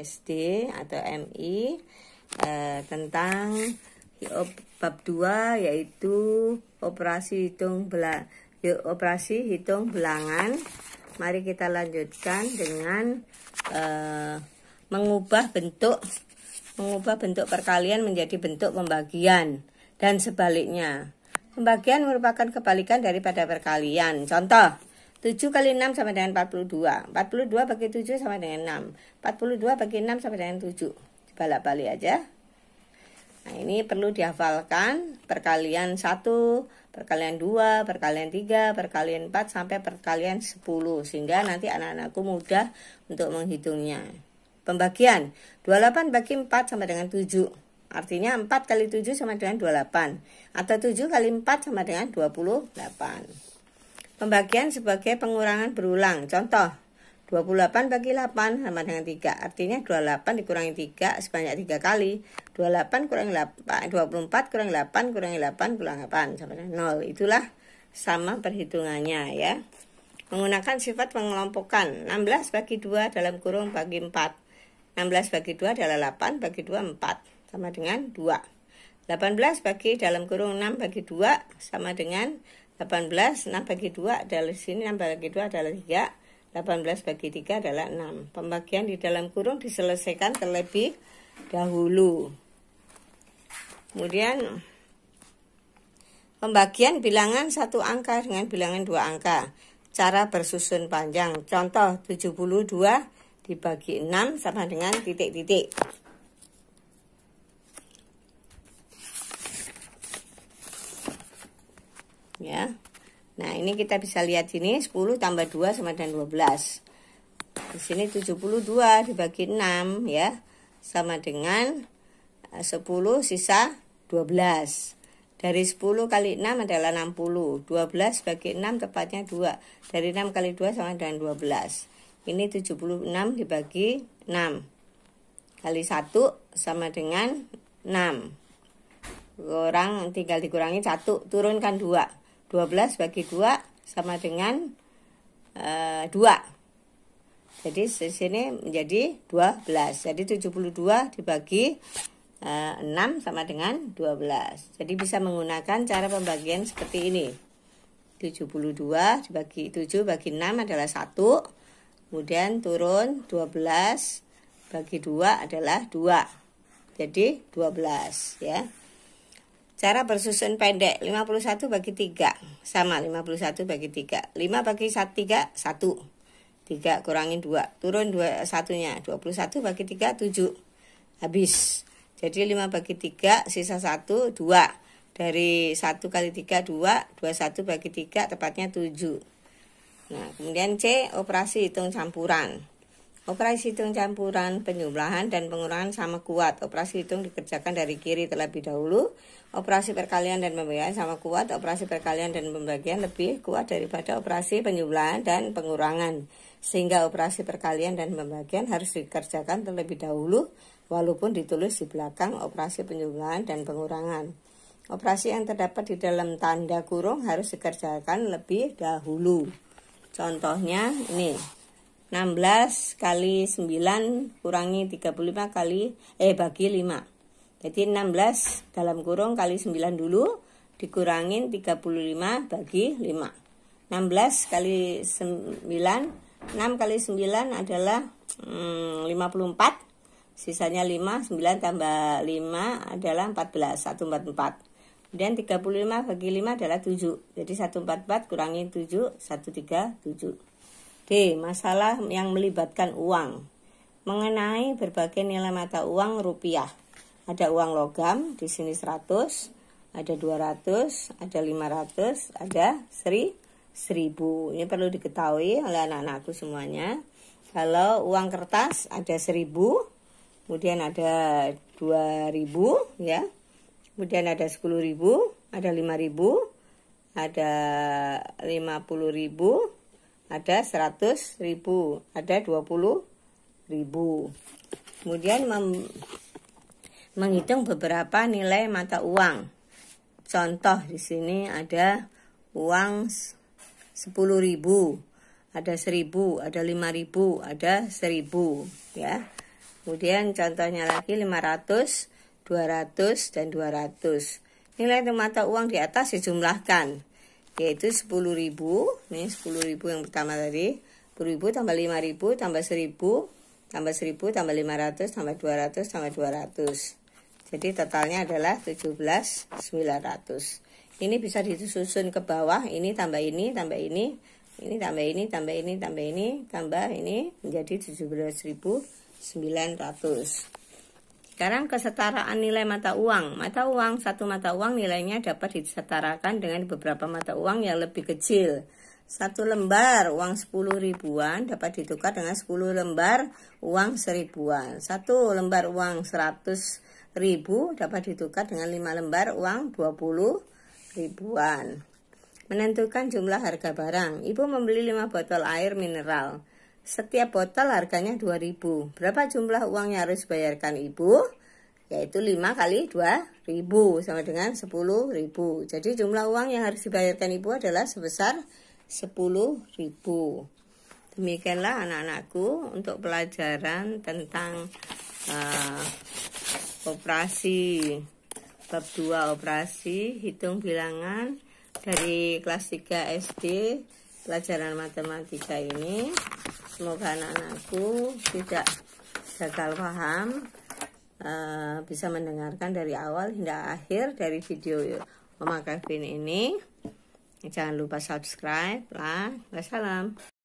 SD atau MI eh, tentang bab 2 yaitu operasi hitung belang operasi hitung belangan. Mari kita lanjutkan dengan eh, mengubah bentuk mengubah bentuk perkalian menjadi bentuk pembagian dan sebaliknya. Pembagian merupakan kebalikan daripada perkalian. Contoh, 7 kali 6 sama dengan 42. 42 bagi 7 sama dengan 6. 42 bagi 6 sama dengan 7. Balik-balik aja. Nah, ini perlu dihafalkan perkalian 1, perkalian 2, perkalian 3, perkalian 4 sampai perkalian 10 sehingga nanti anak-anakku mudah untuk menghitungnya. Pembagian 28 bagi 4 sama dengan 7. Artinya 4 kali 7 sama dengan 28 Atau 7 kali 4 sama dengan 28 Pembagian sebagai pengurangan berulang. Contoh, 28 bagi 8 sama dengan 3. Artinya 28 dikurangi 3 sebanyak 3 kali. 28 kurang 8, 24 kurang 8 kurang 8 kurang 8 sama dengan 0. Itulah sama perhitungannya ya. Menggunakan sifat mengelompokkan. 16 bagi 2 dalam kurung bagi 4. 16 bagi 2 adalah 8 bagi 2 4 sama dengan 2. 18 bagi dalam kurung 6 bagi 2 sama dengan 18, 6 bagi 2 adalah sini, 6 bagi 2 adalah 3, 18 bagi 3 adalah 6. Pembagian di dalam kurung diselesaikan terlebih dahulu. Kemudian pembagian bilangan satu angka dengan bilangan dua angka. Cara bersusun panjang. Contoh 72 dibagi 6 sama dengan titik-titik. ya nah ini kita bisa lihat sini 10 tambah 2 sama dengan 12 di sini 72 dibagi 6 ya sama dengan 10 eh, sisa 12 dari 10 kali 6 adalah 60 12 bagi 6 tepatnya 2 dari 6 kali 2 sama dengan 12 ini 76 dibagi 6 kali 1 sama dengan 6 kurang tinggal dikurangi 1 turunkan 2 12 bagi 2 sama dengan e, eh, 2. Jadi di sini menjadi 12. Jadi 72 dibagi e, eh, 6 sama dengan 12. Jadi bisa menggunakan cara pembagian seperti ini. 72 dibagi 7 bagi 6 adalah 1. Kemudian turun 12 bagi 2 adalah 2. Jadi 12 ya. Cara bersusun pendek 51 bagi 3 Sama 51 bagi 3 5 bagi 3 1 3 kurangin 2 Turun 2 satunya 21 bagi 3 7 Habis Jadi 5 bagi 3 sisa 1 2 Dari 1 kali 3 2 21 bagi 3 tepatnya 7 Nah kemudian C operasi hitung campuran Operasi hitung campuran penjumlahan dan pengurangan sama kuat. Operasi hitung dikerjakan dari kiri terlebih dahulu. Operasi perkalian dan pembagian sama kuat. Operasi perkalian dan pembagian lebih kuat daripada operasi penjumlahan dan pengurangan. Sehingga operasi perkalian dan pembagian harus dikerjakan terlebih dahulu walaupun ditulis di belakang operasi penjumlahan dan pengurangan. Operasi yang terdapat di dalam tanda kurung harus dikerjakan lebih dahulu. Contohnya ini. 16 kali 9 kurangi 35 kali eh bagi 5. Jadi 16 dalam kurung kali 9 dulu dikurangin 35 bagi 5. 16 kali 9 6 kali 9 adalah hmm, 54 sisanya 5 9 tambah 5 adalah 14 144 dan 35 bagi 5 adalah 7 jadi 144 kurangi 7 137 D. Masalah yang melibatkan uang Mengenai berbagai nilai mata uang rupiah Ada uang logam, di sini 100 Ada 200, ada 500, ada 1000 1000 Ini perlu diketahui oleh anak-anakku semuanya Kalau uang kertas ada 1000 Kemudian ada 2000 ya Kemudian ada 10.000, ada 5.000, ada 50.000, ada 100 ribu, ada 20 ribu. Kemudian menghitung beberapa nilai mata uang. Contoh di sini ada uang 10 ribu, ada 1000, ada 5000, ada 1000 ya. Kemudian contohnya lagi 500, 200 dan 200. Nilai mata uang di atas dijumlahkan yaitu 10.000 nih 10.000 yang pertama tadi 10.000 tambah 5.000 tambah 1.000 tambah 1.000 tambah 500 tambah 200 tambah 200 jadi totalnya adalah 17.900 ini bisa disusun ke bawah ini tambah ini tambah ini ini tambah ini tambah ini tambah ini tambah ini menjadi 17.900 sekarang kesetaraan nilai mata uang. Mata uang, satu mata uang nilainya dapat disetarakan dengan beberapa mata uang yang lebih kecil. Satu lembar uang sepuluh ribuan dapat ditukar dengan sepuluh lembar uang seribuan. Satu lembar uang seratus ribu dapat ditukar dengan lima lembar uang dua puluh ribuan. Menentukan jumlah harga barang. Ibu membeli lima botol air mineral. Setiap botol harganya 2000 Berapa jumlah uang yang harus bayarkan ibu? Yaitu 5 kali 2000 sama dengan 10.000 Jadi jumlah uang yang harus dibayarkan ibu adalah sebesar 10.000 Demikianlah anak-anakku untuk pelajaran tentang uh, operasi bab 2 operasi hitung bilangan dari kelas 3 SD pelajaran matematika ini semoga anak-anakku tidak gagal paham uh, bisa mendengarkan dari awal hingga akhir dari video Mama Kevin ini jangan lupa subscribe lah wassalam